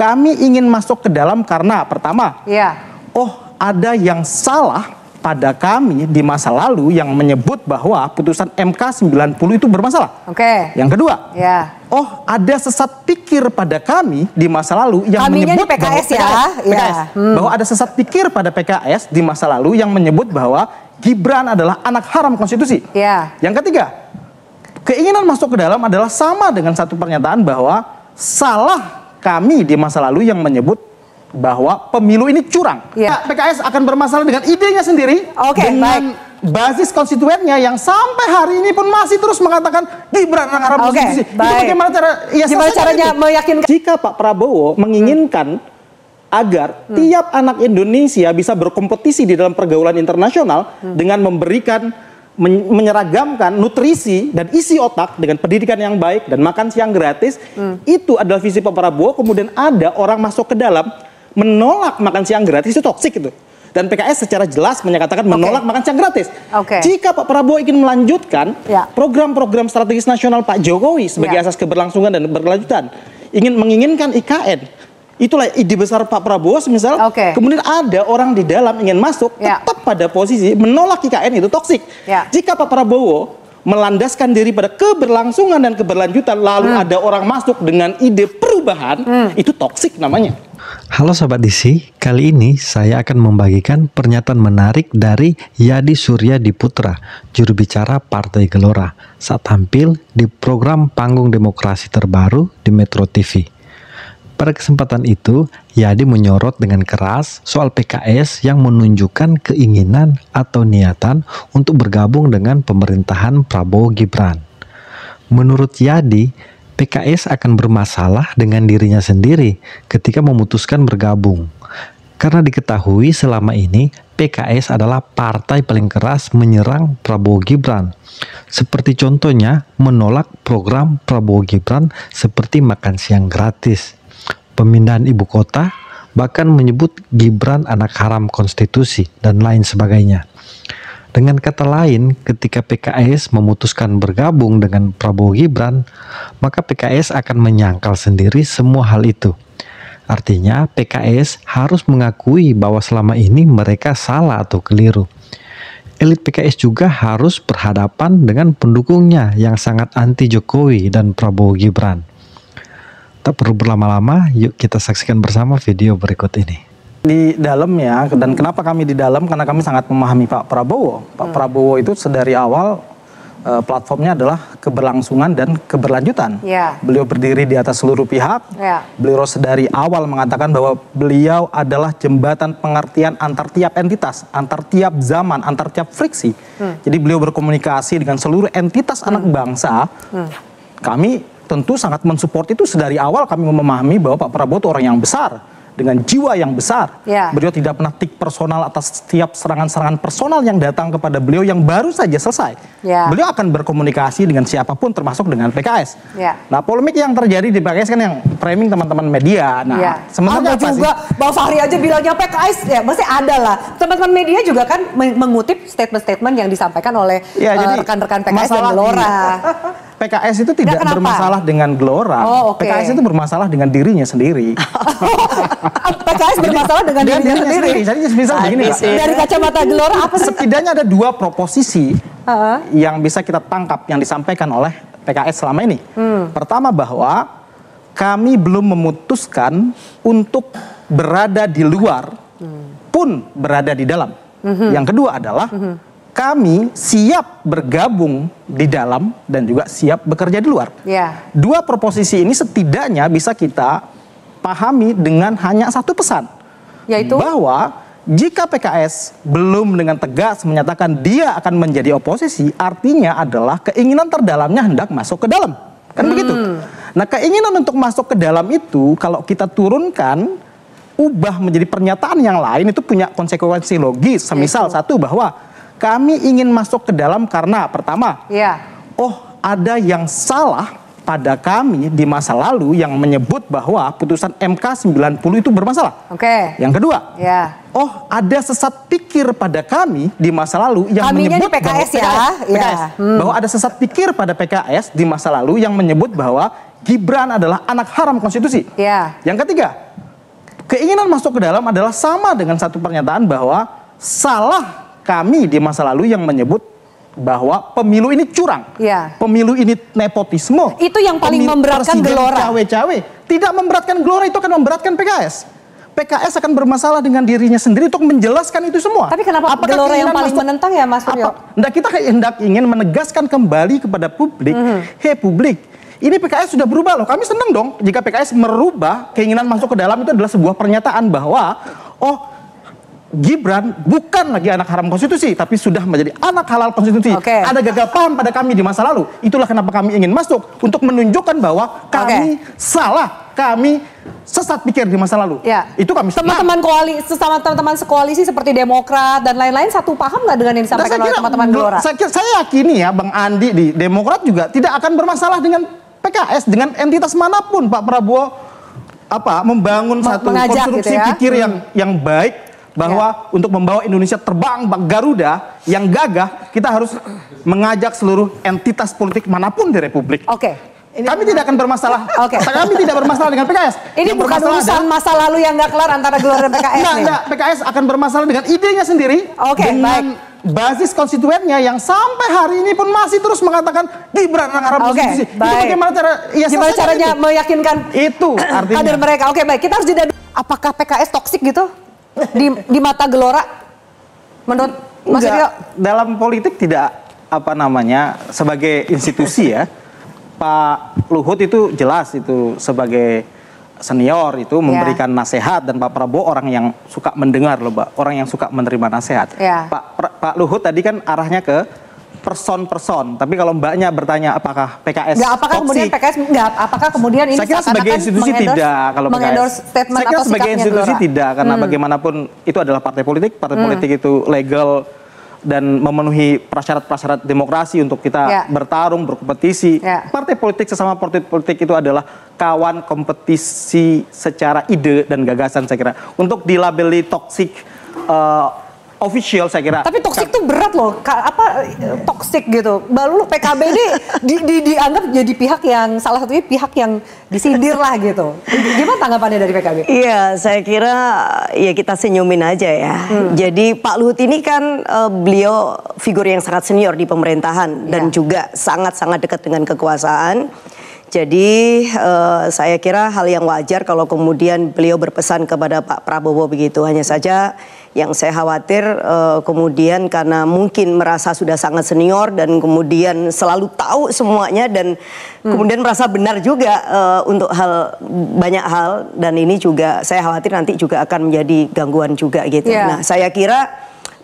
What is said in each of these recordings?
Kami ingin masuk ke dalam karena pertama, ya. oh ada yang salah pada kami di masa lalu yang menyebut bahwa putusan MK 90 itu bermasalah. Oke. Okay. Yang kedua, ya. oh ada sesat pikir pada kami di masa lalu yang Kaminya menyebut PKS bahwa PKS, ya. PKS, iya. hmm. bahwa ada sesat pikir pada PKS di masa lalu yang menyebut bahwa Gibran adalah anak haram konstitusi. Ya. Yang ketiga, keinginan masuk ke dalam adalah sama dengan satu pernyataan bahwa salah kami di masa lalu yang menyebut bahwa pemilu ini curang. Ya. PKS akan bermasalah dengan idenya sendiri. Okay, baik basis konstituennya yang sampai hari ini pun masih terus mengatakan Gibran anak Arab okay, Itu bagaimana cara ya gimana caranya itu? meyakinkan jika Pak Prabowo menginginkan hmm. agar hmm. tiap anak Indonesia bisa berkompetisi di dalam pergaulan internasional hmm. dengan memberikan menyeragamkan nutrisi dan isi otak dengan pendidikan yang baik dan makan siang gratis hmm. itu adalah visi Pak Prabowo kemudian ada orang masuk ke dalam menolak makan siang gratis itu toksik itu dan PKS secara jelas menyatakan menolak makan siang gratis. Okay. Jika Pak Prabowo ingin melanjutkan ya. program-program ya. strategis nasional Pak Jokowi sebagai ya. asas keberlangsungan dan berkelanjutan, ingin menginginkan IKN itulah ide besar Pak Prabowo misal okay. kemudian ada orang di dalam ingin masuk yeah. tetap pada posisi menolak IKN itu toksik. Yeah. Jika Pak Prabowo melandaskan diri pada keberlangsungan dan keberlanjutan lalu hmm. ada orang masuk dengan ide perubahan hmm. itu toksik namanya. Halo Sobat DC, kali ini saya akan membagikan pernyataan menarik dari Yadi Surya Diputra, juru bicara Partai Gelora, saat tampil di program Panggung Demokrasi Terbaru di Metro TV. Pada kesempatan itu, Yadi menyorot dengan keras soal PKS yang menunjukkan keinginan atau niatan untuk bergabung dengan pemerintahan Prabowo Gibran. Menurut Yadi, PKS akan bermasalah dengan dirinya sendiri ketika memutuskan bergabung. Karena diketahui selama ini PKS adalah partai paling keras menyerang Prabowo Gibran. Seperti contohnya menolak program Prabowo Gibran seperti makan siang gratis pemindahan ibu kota, bahkan menyebut Gibran anak haram konstitusi dan lain sebagainya. Dengan kata lain, ketika PKS memutuskan bergabung dengan Prabowo Gibran, maka PKS akan menyangkal sendiri semua hal itu. Artinya, PKS harus mengakui bahwa selama ini mereka salah atau keliru. Elit PKS juga harus berhadapan dengan pendukungnya yang sangat anti Jokowi dan Prabowo Gibran tak perlu berlama-lama, yuk kita saksikan bersama video berikut ini di dalam ya dan kenapa kami di dalam karena kami sangat memahami Pak Prabowo. Pak hmm. Prabowo itu sedari awal e, platformnya adalah keberlangsungan dan keberlanjutan. Yeah. Beliau berdiri di atas seluruh pihak. Yeah. Beliau sedari awal mengatakan bahwa beliau adalah jembatan pengertian antar tiap entitas, antar tiap zaman, antar tiap friksi. Hmm. Jadi beliau berkomunikasi dengan seluruh entitas hmm. anak bangsa. Hmm. Kami tentu sangat mensupport itu sedari awal kami memahami bahwa Pak Prabowo itu orang yang besar dengan jiwa yang besar. Ya. Beliau tidak pernah tik personal atas setiap serangan-serangan personal yang datang kepada beliau yang baru saja selesai. Ya. Beliau akan berkomunikasi dengan siapapun termasuk dengan PKS. Ya. Nah, polemik yang terjadi di PKS kan yang framing teman-teman media. Nah, ya. sementara ada juga sih? Bang Fahri aja bilangnya PKS ya, masih ada lah. Teman-teman media juga kan mengutip statement-statement yang disampaikan oleh ya, eh, rekan-rekan ya, uh, PKS dan Lora. PKS itu tidak bermasalah dengan Gelora. Oh, okay. PKS itu bermasalah dengan dirinya sendiri. PKS bermasalah dengan dirinya, dirinya sendiri. sendiri. Jadi misalnya ah, begini, iya dari kacamata Gelora apa sih? Setidaknya ada dua proposisi yang bisa kita tangkap yang disampaikan oleh PKS selama ini. Hmm. Pertama bahwa kami belum memutuskan untuk berada di luar hmm. pun berada di dalam. -hmm. Yang kedua adalah -hmm kami siap bergabung di dalam dan juga siap bekerja di luar. Ya. Dua proposisi ini setidaknya bisa kita pahami dengan hanya satu pesan, yaitu bahwa jika PKS belum dengan tegas menyatakan dia akan menjadi oposisi, artinya adalah keinginan terdalamnya hendak masuk ke dalam. Kan hmm. begitu? Nah, keinginan untuk masuk ke dalam itu kalau kita turunkan ubah menjadi pernyataan yang lain itu punya konsekuensi logis. Semisal satu bahwa kami ingin masuk ke dalam karena pertama, ya. oh ada yang salah pada kami di masa lalu yang menyebut bahwa putusan MK 90 itu bermasalah. Oke. Yang kedua, ya. oh ada sesat pikir pada kami di masa lalu yang Kaminya menyebut PKS bahwa ya, PKS, ya. PKS, hmm. bahwa ada sesat pikir pada PKS di masa lalu yang menyebut bahwa Gibran adalah anak haram konstitusi. Ya. Yang ketiga, keinginan masuk ke dalam adalah sama dengan satu pernyataan bahwa salah kami di masa lalu yang menyebut bahwa pemilu ini curang, ya. pemilu ini nepotisme. Itu yang paling pemilu memberatkan gelora. Cawe-cawe tidak memberatkan gelora itu akan memberatkan PKS. PKS akan bermasalah dengan dirinya sendiri untuk menjelaskan itu semua. Tapi kenapa Apakah gelora yang paling mas, menentang ya Mas Suryo? kita hendak ingin menegaskan kembali kepada publik, mm -hmm. hei publik, ini PKS sudah berubah loh. Kami senang dong jika PKS merubah keinginan masuk ke dalam itu adalah sebuah pernyataan bahwa oh Gibran bukan lagi anak haram konstitusi, tapi sudah menjadi anak halal konstitusi. Okay. Ada gagal paham pada kami di masa lalu. Itulah kenapa kami ingin masuk untuk menunjukkan bahwa kami okay. salah, kami sesat pikir di masa lalu. Ya. Itu kami teman-teman koalisi, sesama teman-teman sekoalisi seperti Demokrat dan lain-lain satu paham nggak dengan yang nah, disampaikan oleh teman-teman Gelora? Saya, saya yakini ya, Bang Andi di Demokrat juga tidak akan bermasalah dengan PKS dengan entitas manapun Pak Prabowo apa membangun satu Mengajak gitu konstruksi gitu ya. pikir yang yang baik bahwa ya. untuk membawa Indonesia terbang bang Garuda yang gagah kita harus mengajak seluruh entitas politik manapun di republik. Oke. Ini kami tidak akan bermasalah. Oke. Okay. Kami tidak bermasalah dengan PKS. Ini yang bukan urusan masa lalu yang nggak kelar antara Gelora dan PKS. Enggak, enggak. PKS akan bermasalah dengan idenya sendiri. Oke, okay, baik basis konstituennya yang sampai hari ini pun masih terus mengatakan Gibran anak Rabu okay, Itu bagaimana cara ya gimana caranya itu? meyakinkan itu artinya. kader mereka. Oke, okay, baik. Kita harus jeda. Apakah PKS toksik gitu? di di mata gelora menurut Mas dalam politik tidak apa namanya sebagai institusi ya Pak Luhut itu jelas itu sebagai senior itu ya. memberikan nasihat dan Pak Prabowo orang yang suka mendengar loh Pak, orang yang suka menerima nasihat. Yeah. Pak Pak Luhut tadi kan arahnya ke person-person. Tapi kalau mbaknya bertanya apakah PKS Nggak, apakah toksik? kemudian PKS enggak, apakah kemudian ini saya kira sebagai institusi tidak kalau PKS. Statement saya kira sebagai institusi Gelora. tidak karena hmm. bagaimanapun itu adalah partai politik, partai hmm. politik itu legal dan memenuhi prasyarat-prasyarat demokrasi untuk kita ya. bertarung, berkompetisi. Ya. Partai politik sesama partai politik itu adalah kawan kompetisi secara ide dan gagasan saya kira. Untuk dilabeli toksik eh, official saya kira. Tapi toksik tuh berat loh, Ka apa eh, toksik gitu. Baru PKB ini di, di, dianggap jadi pihak yang salah satunya pihak yang disindir lah gitu. Gimana tanggapannya dari PKB? Iya, saya kira ya kita senyumin aja ya. Hmm. Jadi Pak Luhut ini kan uh, beliau figur yang sangat senior di pemerintahan dan iya. juga sangat-sangat dekat dengan kekuasaan. Jadi uh, saya kira hal yang wajar kalau kemudian beliau berpesan kepada Pak Prabowo begitu. Hanya saja yang saya khawatir uh, kemudian karena mungkin merasa sudah sangat senior dan kemudian selalu tahu semuanya dan hmm. kemudian merasa benar juga uh, untuk hal banyak hal dan ini juga saya khawatir nanti juga akan menjadi gangguan juga gitu. Yeah. Nah, saya kira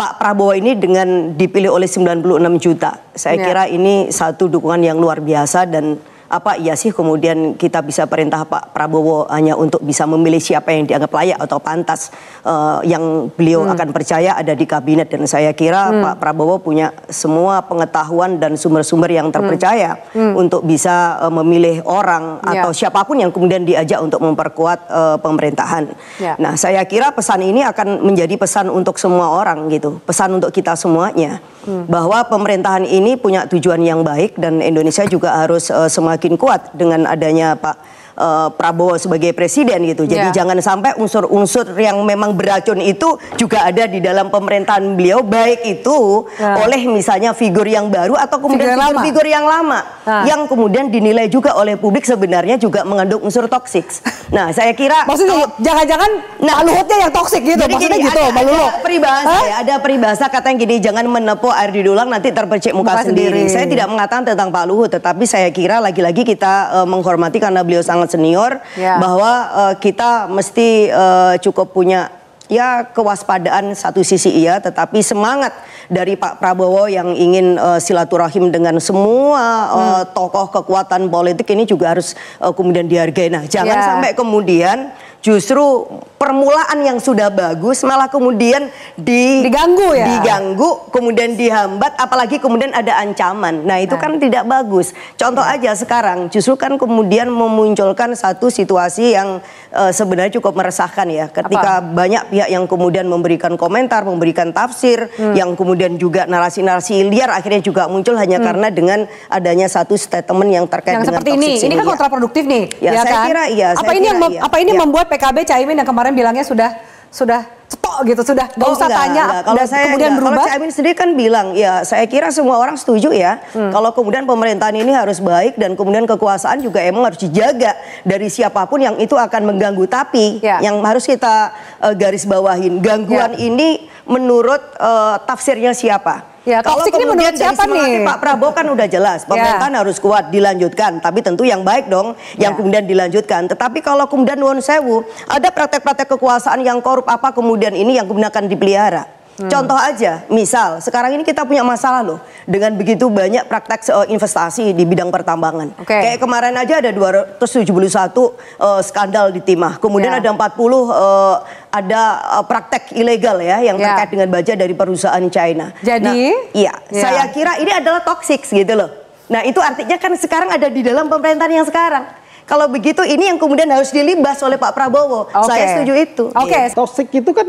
Pak Prabowo ini dengan dipilih oleh 96 juta. Saya yeah. kira ini satu dukungan yang luar biasa dan apa iya sih kemudian kita bisa perintah Pak Prabowo hanya untuk bisa memilih siapa yang dianggap layak atau pantas uh, yang beliau hmm. akan percaya ada di kabinet dan saya kira hmm. Pak Prabowo punya semua pengetahuan dan sumber-sumber yang hmm. terpercaya hmm. Hmm. untuk bisa uh, memilih orang yeah. atau siapapun yang kemudian diajak untuk memperkuat uh, pemerintahan. Yeah. Nah, saya kira pesan ini akan menjadi pesan untuk semua orang gitu, pesan untuk kita semuanya hmm. bahwa pemerintahan ini punya tujuan yang baik dan Indonesia juga harus uh, semakin semakin kuat dengan adanya Pak uh, Prabowo sebagai presiden gitu. Jadi yeah. jangan sampai unsur-unsur yang memang beracun itu juga ada di dalam pemerintahan beliau baik itu yeah. oleh misalnya figur yang baru atau kemudian figur-figur yang lama nah. yang kemudian dinilai juga oleh publik sebenarnya juga mengandung unsur toksik. Nah, saya kira maksudnya jangan-jangan nah, Pak Luhutnya yang toksik gitu jadi maksudnya gini, gitu ada, Pak Luhut. Ada peribahasa ya, ada peribahasa kata yang gini jangan menepuk air di dulang nanti terpercik muka, muka sendiri. sendiri. Saya tidak mengatakan tentang Pak Luhut tetapi saya kira lagi-lagi kita uh, menghormati karena beliau sangat senior yeah. bahwa uh, kita mesti uh, cukup punya ya kewaspadaan satu sisi iya tetapi semangat dari Pak Prabowo yang ingin uh, silaturahim dengan semua hmm. uh, tokoh kekuatan politik ini juga harus uh, kemudian dihargai. Nah, jangan yeah. sampai kemudian justru permulaan yang sudah bagus malah kemudian di, diganggu ya diganggu kemudian dihambat apalagi kemudian ada ancaman nah itu nah. kan tidak bagus contoh ya. aja sekarang justru kan kemudian memunculkan satu situasi yang uh, sebenarnya cukup meresahkan ya ketika Apa? banyak pihak yang kemudian memberikan komentar memberikan tafsir hmm. yang kemudian juga narasi-narasi liar akhirnya juga muncul hanya hmm. karena dengan adanya satu statement yang terkait yang dengan seperti ini ini kan kontraproduktif nih ya, ya saya kan? kira iya apa saya ini yang iya. apa ini ya. membuat PKB Caimin yang kemarin bilangnya sudah sudah cetok gitu sudah oh, gak usah enggak, tanya enggak. kalau saya kemudian enggak. berubah kalau Caimin sendiri kan bilang ya saya kira semua orang setuju ya hmm. kalau kemudian pemerintahan ini harus baik dan kemudian kekuasaan juga emang harus dijaga dari siapapun yang itu akan mengganggu tapi ya. yang harus kita uh, garis bawahin gangguan ya. ini menurut uh, tafsirnya siapa? Ya, kalau kemudian menurut siapa nih? Pak Prabowo kan udah jelas, ya. pemerintahan ya. harus kuat dilanjutkan, tapi tentu yang baik dong yang ya. kemudian dilanjutkan. Tetapi kalau kemudian nuwun sewu, ada praktek-praktek kekuasaan yang korup apa kemudian ini yang kemudian akan dipelihara? Hmm. Contoh aja, misal sekarang ini kita punya masalah loh dengan begitu banyak praktek uh, investasi di bidang pertambangan. Okay. Kayak kemarin aja ada 271 uh, eh, skandal di timah, kemudian yeah. ada 40 uh, ada uh, praktek ilegal ya yang ya. terkait dengan baja dari perusahaan China. Jadi, nah, iya, yeah. saya kira ini adalah toxic gitu loh. Nah, itu artinya kan sekarang ada di dalam pemerintahan yang sekarang. Kalau begitu ini yang kemudian harus dilibas oleh Pak Prabowo. Okay. Saya setuju itu. Oke. Okay. Iya, toxic itu kan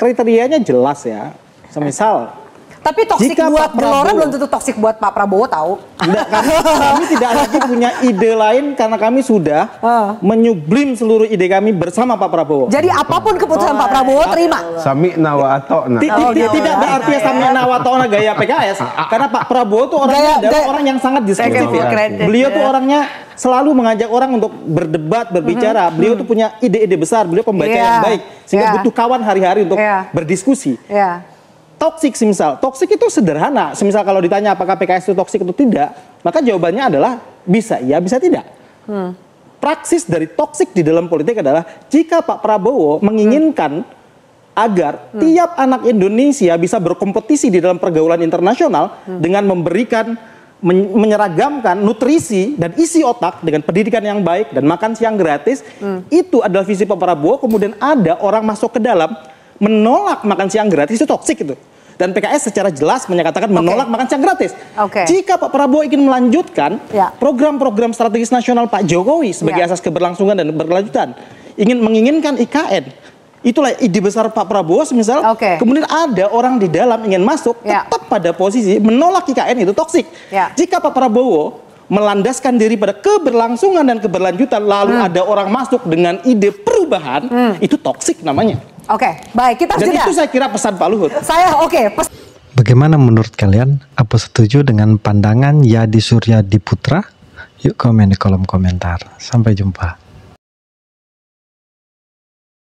kriterianya jelas ya. Semisal tapi toksik buat Gelora belum tentu toksik buat Pak Prabowo tahu. Enggak, kan? kami, tidak lagi punya ide lain karena kami sudah uh. menyublim seluruh ide kami bersama Pak Prabowo. Jadi apapun keputusan oh, Pak Prabowo terima. Sami nawa oh, Tidak berarti artinya iya. sami nawa gaya PKS karena Pak Prabowo tuh orangnya adalah orang yang sangat diskutif. Beliau ya. tuh orangnya selalu mengajak orang untuk berdebat, berbicara. Mm -hmm. Beliau mm-hmm. tuh punya ide-ide besar, beliau pembaca yeah. yang baik, sehingga yeah. butuh kawan hari-hari untuk yeah. berdiskusi. Yeah toksik semisal. Toksik itu sederhana. Semisal kalau ditanya apakah PKS itu toksik atau tidak, maka jawabannya adalah bisa ya, bisa tidak. Hmm. Praksis dari toksik di dalam politik adalah jika Pak Prabowo hmm. menginginkan hmm. agar hmm. tiap anak Indonesia bisa berkompetisi di dalam pergaulan internasional hmm. dengan memberikan menyeragamkan nutrisi dan isi otak dengan pendidikan yang baik dan makan siang gratis, hmm. itu adalah visi Pak Prabowo. Kemudian ada orang masuk ke dalam menolak makan siang gratis itu toksik gitu Dan PKS secara jelas menyatakan menolak okay. makan siang gratis. Okay. Jika Pak Prabowo ingin melanjutkan ya. program-program ya. strategis nasional Pak Jokowi sebagai ya. asas keberlangsungan dan berkelanjutan, ingin menginginkan IKN, itulah ide besar Pak Prabowo misal okay. kemudian ada orang di dalam ingin masuk yeah. tetap pada posisi menolak IKN itu toksik yeah. jika Pak Prabowo melandaskan diri pada keberlangsungan dan keberlanjutan lalu hmm. ada orang masuk dengan ide perubahan hmm. itu toksik namanya Oke, okay, baik kita Dan itu saya kira pesan Pak Luhut. Saya oke. Okay, Bagaimana menurut kalian? Apa setuju dengan pandangan Yadi Surya Diputra? Yuk komen di kolom komentar. Sampai jumpa.